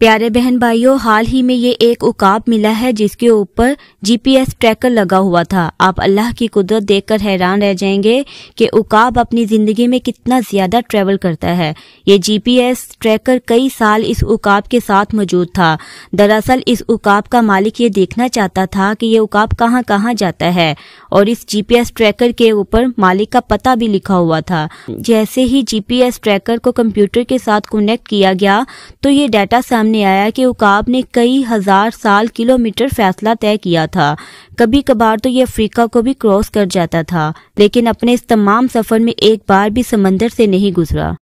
प्यारे बहन भाइयों हाल ही में ये एक उकाब मिला है जिसके ऊपर जीपीएस ट्रैकर लगा हुआ था आप अल्लाह की कुदरत देखकर हैरान रह जाएंगे कि उकाब अपनी जिंदगी में कितना ज्यादा ट्रेवल करता है ये जीपीएस ट्रैकर कई साल इस उकाब के साथ मौजूद था दरअसल इस उकाब का मालिक ये देखना चाहता था कि ये उकाब कहाँ कहाँ जाता है और इस जीपीएस ट्रैकर के ऊपर मालिक का पता भी लिखा हुआ था जैसे ही जीपीएस ट्रैकर को कंप्यूटर के साथ कनेक्ट किया गया तो ये डाटा सामने आया कि उकाब ने कई हजार साल किलोमीटर फैसला तय किया था कभी कभार तो ये अफ्रीका को भी क्रॉस कर जाता था लेकिन अपने इस तमाम सफर में एक बार भी समंदर से नहीं गुजरा